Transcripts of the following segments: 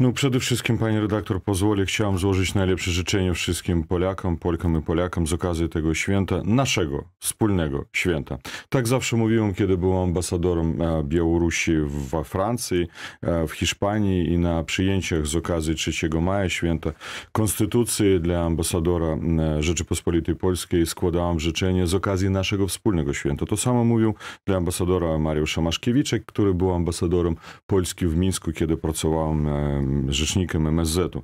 No przede wszystkim, pani redaktor, pozwolę, chciałam złożyć najlepsze życzenie wszystkim Polakom, Polkom i Polakom z okazji tego święta, naszego wspólnego święta. Tak zawsze mówiłem, kiedy byłem ambasadorem e, Białorusi we Francji, e, w Hiszpanii i na przyjęciach z okazji 3 maja, święta Konstytucji dla ambasadora Rzeczypospolitej Polskiej składałem życzenie z okazji naszego wspólnego święta. To samo mówił dla ambasadora Mariusza Maszkiewicza, który był ambasadorem Polski w Mińsku, kiedy pracowałem e, rzecznikiem MSZ-u.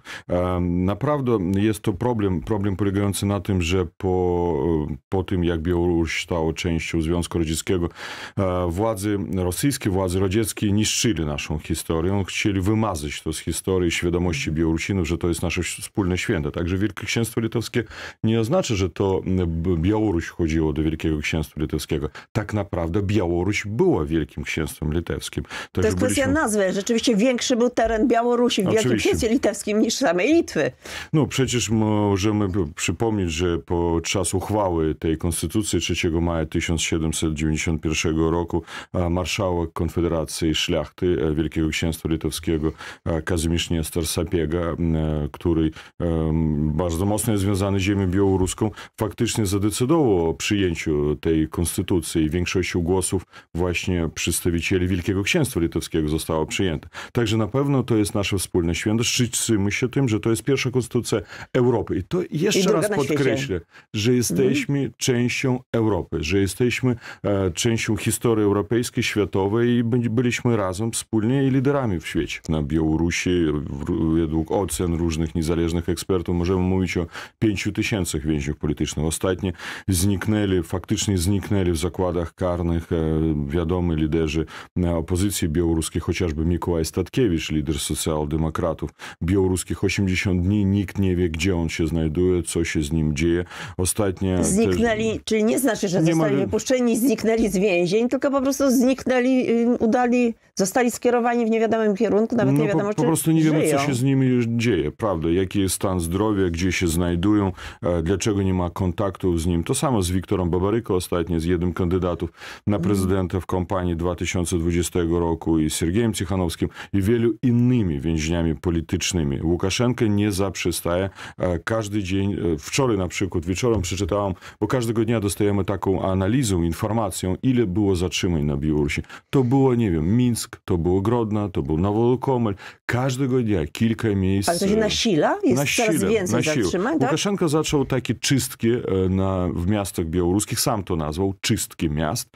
Naprawdę jest to problem, problem polegający na tym, że po, po tym, jak Białoruś stało częścią Związku Radzieckiego, e, władze rosyjskie, władze radzieckie niszczyli naszą historię. Chcieli wymazać to z historii świadomości Białorusinów, że to jest nasze wspólne święto. Także Wielkie Księstwo Litewskie nie oznacza, że to Białoruś chodziło do Wielkiego Księstwa Litewskiego. Tak naprawdę Białoruś była Wielkim Księstwem Litewskim. To, to jest byliśmy... kwestia nazwy. Rzeczywiście większy był teren Białorusi Białorusi, w Wielkim Świecie Litewskim niż samej Litwy. No przecież możemy przypomnieć, że podczas uchwały tej konstytucji 3 maja 1791 roku marszałek Konfederacji Szlachty e, Wielkiego Księstwa Litewskiego e, Kazimierz Niestor Sapiega, e, który bardzo mocno jest związany z ziemią białoruską, faktycznie zadecydował o przyjęciu tej konstytucji. większości głosów właśnie przedstawicieli Wielkiego Księstwa Litewskiego zostało przyjęte. Także na pewno to jest nasze wspólne święto. Szczycimy się tym, że to jest pierwsza konstytucja Europy. I to jeszcze I raz podkreślę, że jesteśmy mm. częścią Europy, że jesteśmy e, częścią historii europejskiej, światowej i byliśmy razem wspólnie i liderami w świecie. Na Białorusi w, według ocen różnych niezależnych ekspertów możemy mówić o pięciu tysięcy więźniów politycznych. Ostatnie zniknęli, faktycznie zniknęli w zakładach karnych e, wiadomi liderzy e, opozycji białoruskiej, chociażby Mikołaj Statkiewicz, lider socjaldemokratów demokratów białoruskich 80 dni. Nikt nie wie, gdzie on się znajduje, co się z nim dzieje. Ostatnie... Zniknęli, też... czyli nie znaczy, że nie zostali ma... wypuszczeni, zniknęli z więzień, tylko po prostu zniknęli, y, udali, zostali skierowani w niewiadomym kierunku, nawet no, nie wiadomo, po, po prostu nie wiemy, żyją. co się z nimi dzieje, prawda? Jaki jest stan zdrowia, gdzie się znajdują, e, dlaczego nie ma kontaktów z nim. To samo z Wiktorem Babaryko ostatnio, z jednym kandydatów na mhm. prezydenta w kampanii 2020 roku i z Sergiejem Cichanowskim i wielu innymi więźniami więźniami politycznymi. Łukaszenkę nie zaprzestaje. Każdy dzień, e, wczoraj na przykład, wieczorem przeczytałem, bo każdego dnia dostajemy taką analizę, informację, ile było zatrzymań na Białorusi. To było, nie wiem, Mińsk, to było Grodno, to był Nowolokomel. Każdego dnia kilka miejsc. Ale to się nasila? Jest coraz więcej nasila. zatrzymań, tak? Łukaszenka zaczął takie czystki e, na, w miastach białoruskich, sam to nazwał, czystki miast,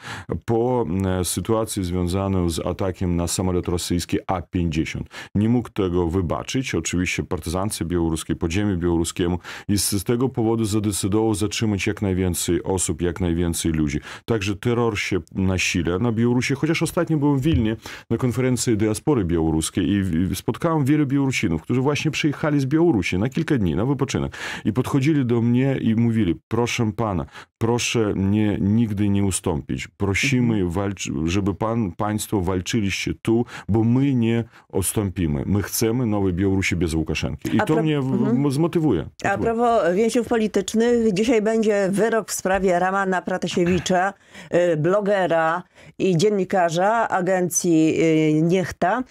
po e, sytuacji związanej z atakiem na samolot rosyjski A-50. Nie mógł mógł tego wybaczyć, oczywiście partyzance białoruskiej, podziemie białoruskiemu i z tego powodu zadecydował zatrzymać jak najwięcej osób, jak najwięcej ludzi. Także terror się nasila na Białorusi, chociaż ostatnio byłem w Wilnie na konferencji diaspory białoruskiej i spotkałem wielu Białorusinów, którzy właśnie przyjechali z Białorusi na kilka dni, na wypoczynek i podchodzili do mnie i mówili, proszę pana, proszę nie, nigdy nie ustąpić, prosimy, mhm. walcz, żeby pan, państwo walczyliście tu, bo my nie ustąpimy. my chcemy nowej Białorusi bez Łukaszenki. I to mnie mhm. zmotywuje. A propos więźniów politycznych, dzisiaj będzie wyrok w sprawie Ramana Pratasiewicza, y, blogera i dziennikarza agencji y, Niechta.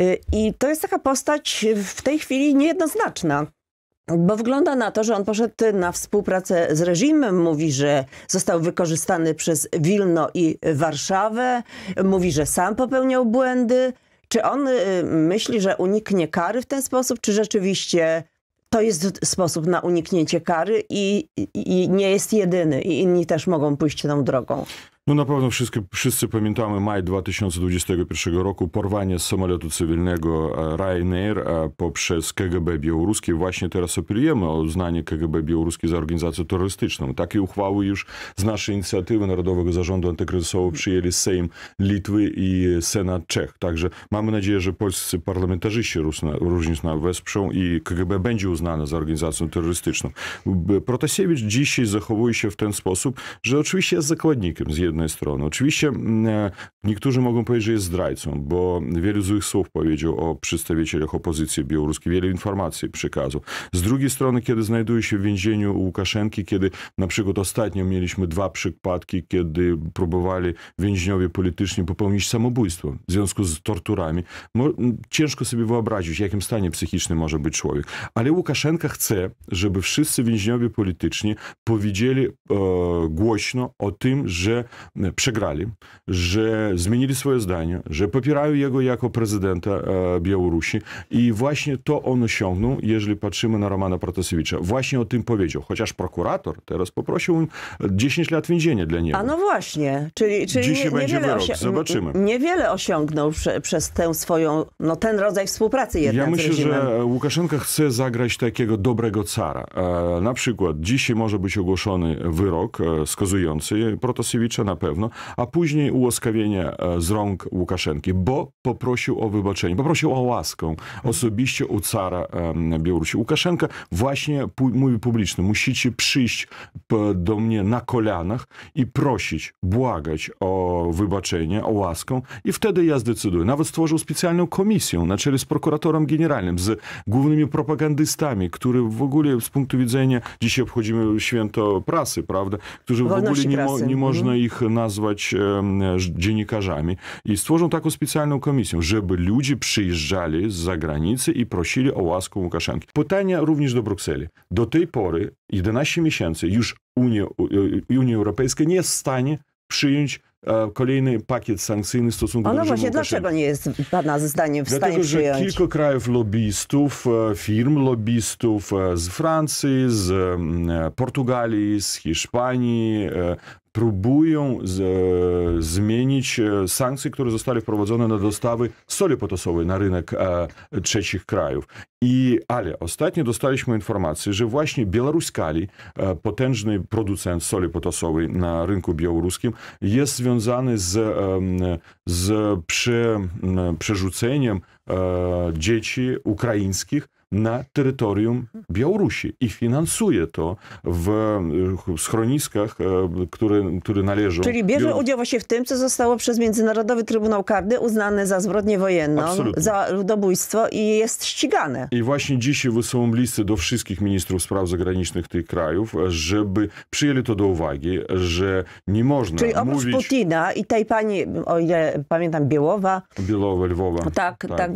Y, I to jest taka postać w tej chwili niejednoznaczna. Bo wygląda na to, że on poszedł na współpracę z reżimem. Mówi, że został wykorzystany przez Wilno i Warszawę. Mówi, że sam popełniał błędy. Czy on y, myśli, że uniknie kary w ten sposób, czy rzeczywiście to jest sposób na uniknięcie kary i, i nie jest jedyny i inni też mogą pójść tą drogą? No na pewno wszyscy, wszyscy pamiętamy maj 2021 roku, porwanie z samolotu cywilnego e, Ryanair e, poprzez KGB białoruskie. Właśnie teraz apelujemy o uznanie KGB białoruskie za organizację terrorystyczną. Takie uchwały już z naszej inicjatywy Narodowego Zarządu Antykryzysowego przyjęli Sejm Litwy i Senat Czech. Także mamy nadzieję, że polscy parlamentarzyści również wesprzą i KGB będzie uznane za organizację terrorystyczną. Protasiewicz dzisiaj zachowuje się w ten sposób, że oczywiście jest zakładnikiem z jednej jednej strony. Oczywiście mm, e, niektórzy mogą powiedzieć, że jest zdrajcą, bo wielu złych słów powiedział o przedstawicielach opozycji białoruskiej, wiele informacji przekazał. Z drugiej strony, kiedy znajduje się w więzieniu u Łukaszenki, kiedy na przykład ostatnio mieliśmy dwa przypadki, kiedy próbowali więźniowie polityczni popełnić samobójstwo w związku z torturami. Ciężko sobie wyobrazić, w jakim stanie psychicznym może być człowiek. Ale Łukaszenka chce, żeby wszyscy więźniowie polityczni powiedzieli e, głośno o tym, że przegrali, że zmienili swoje zdanie, że popierają jego jako prezydenta e, Białorusi i właśnie to on osiągnął, jeżeli patrzymy na Romana Protasiewicza. Właśnie o tym powiedział, chociaż prokurator teraz poprosił 10 lat więzienia dla niego. A no właśnie, czyli, czyli nie, będzie wyrok, zobaczymy. Niewiele osiągnął prze, przez tę swoją, no ten rodzaj współpracy jednak Ja myślę, że Łukaszenka chce zagrać takiego dobrego cara. E, na przykład dzisiaj może być ogłoszony wyrok e, skazujący Protasiewicza na pewno, a później ułaskawienie e, z rąk Łukaszenki, bo poprosił o wybaczenie, poprosił o łaskę osobiście u cara Białorusi. Łukaszenka właśnie mówi publiczny, musicie przyjść do mnie na kolanach i prosić, błagać o o wybaczenie, o łaskę i wtedy ja zdecyduję. Nawet stworzył specjalną komisję na czele z prokuratorem generalnym, z głównymi propagandystami, który w ogóle z punktu widzenia, dzisiaj obchodzimy święto prasy, prawda, którzy w ogóle nie, mo, nie można mhm. ich nazwać um, dziennikarzami. I stworzą taką specjalną komisję, żeby ludzie przyjeżdżali z zagranicy i prosili o łaskę Łukaszenki. Pytania również do Brukseli. Do tej pory, 11 miesięcy, już Unia, e, Unia Europejska nie jest w stanie przyjąć kolejny pakiet sankcyjny stosunku no do No właśnie, dlaczego nie jest Pana zdaniem w Dlatego, stanie przyjąć? że kilka krajów lobbystów, e, firm lobbystów e, z Francji, z mm, e, Portugalii, z Hiszpanii próbują z, e, zmienić e, sankcje, które zostały wprowadzone na dostawy soli potasowej na rynek e, trzecich krajów. I, ale ostatnio dostaliśmy informację, że właśnie Białoruskali, e, potężny producent soli potasowej na rynku białoruskim, jest związany z, e, z prze, przerzuceniem e, dzieci ukraińskich na terytorium Białorusi i finansuje to w e, schroniskach, e, które, które należą. Czyli bierze Białorusi. udział właśnie w tym, co zostało przez Międzynarodowy Trybunał Karny uznane za zbrodnię wojenną, Absolutnie. za ludobójstwo i jest ścigane. I właśnie dzisiaj wysyłam listy do wszystkich ministrów spraw zagranicznych tych krajów, żeby przyjęli to do uwagi, że nie można Czyli oprócz mówić... Putina i tej pani, o ile pamiętam, Białowa. Białowa, Lwowa. Tak, tak, tak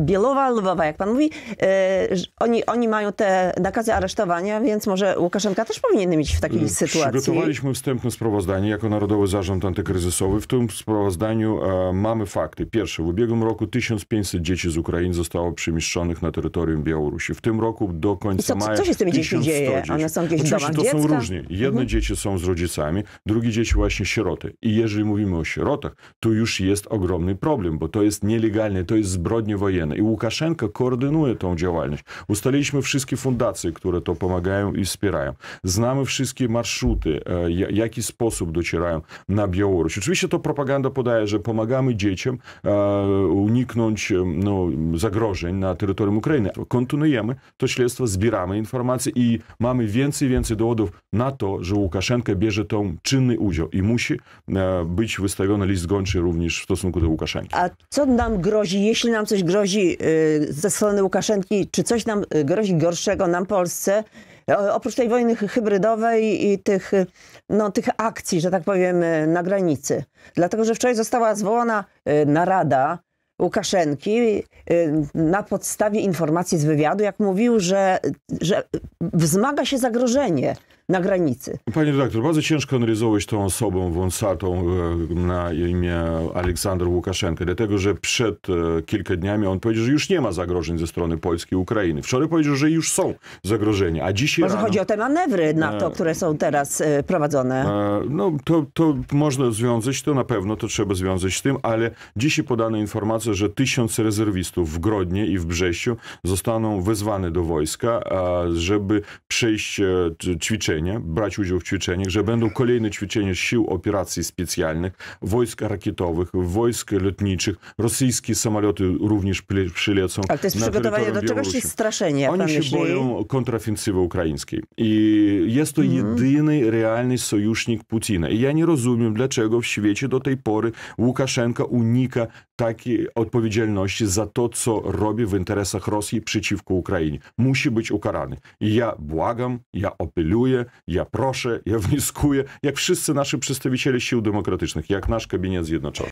Bielowa, Lwowa, jak pan mówi, e, Y, oni, oni mają te nakazy aresztowania, więc może Łukaszenka też powinien mieć w takiej mm, sytuacji. Przygotowaliśmy wstępne sprawozdanie jako Narodowy Zarząd Antykryzysowy. W tym sprawozdaniu e, mamy fakty. Pierwsze, w ubiegłym roku 1500 dzieci z Ukrainy zostało przemieszczonych na terytorium Białorusi. W tym roku do końca I co, maja co się z tymi dziećmi dzieje? One są gdzieś Oczywiście w to dziecka? są różnie. Jedne mhm. dzieci są z rodzicami, drugie dzieci właśnie sieroty. I jeżeli mówimy o sierotach, to już jest ogromny problem, bo to jest nielegalne, to jest zbrodnie wojenne. I Łukaszenka koordynuje tą działalność działalność. Ustaliliśmy wszystkie fundacje, które to pomagają i wspierają. Znamy wszystkie marszuty, w e, jaki sposób docierają na Białoruś. Oczywiście to propaganda podaje, że pomagamy dzieciom e, uniknąć e, no, zagrożeń na terytorium Ukrainy. Kontynuujemy to śledztwo, zbieramy informacje i mamy więcej, więcej dowodów na to, że Łukaszenka bierze tą czynny udział i musi być wystawiony list gończy również w stosunku do Łukaszenki. A co nam grozi, jeśli nam coś grozi ze strony Łukaszenki czy coś nam y, grozi gorszego nam Polsce, oprócz tej wojny hybrydowej i tych, y, no, tych akcji, że tak powiem, y, na granicy. Dlatego, że wczoraj została zwołana narada Łukaszenki na podstawie informacji z wywiadu, jak mówił, że, że wzmaga się zagrożenie na granicy. Panie redaktor, bardzo ciężko analizować tą osobą wąsatą e, na imię Aleksander Łukaszenka, dlatego że przed e, kilka dniami on powiedział, że już nie ma zagrożeń ze strony Polski i Ukrainy. Wczoraj powiedział, że już są zagrożenia, a dzisiaj Może rano... chodzi o te manewry NATO, e... które są teraz e, prowadzone. E... No to, to można związać, to na pewno to trzeba związać z tym, ale dzisiaj podano informację, że tysiąc rezerwistów w Grodnie i w Brześciu zostaną wezwane do wojska, żeby przejść e, ćwiczenie, brać udział w ćwiczeniach, że będą kolejne ćwiczenia sił operacji specjalnych, wojsk rakietowych, wojsk lotniczych. Rosyjskie samoloty również przylecą. Ale to jest przygotowanie do czegoś jest straszenie. Oni się myśli? boją kontraofensywy ukraińskiej. I jest to mm. jedyny realny sojusznik Putina. I ja nie rozumiem, dlaczego w świecie do tej pory Łukaszenka unika takiej odpowiedzialności za to, co robi w interesach Rosji przeciwko Ukrainie. Musi być ukarany. I ja błagam błagam, ja apeluję, ja proszę, ja wnioskuję, jak wszyscy nasi przedstawiciele sił demokratycznych, jak nasz kabinet zjednoczony.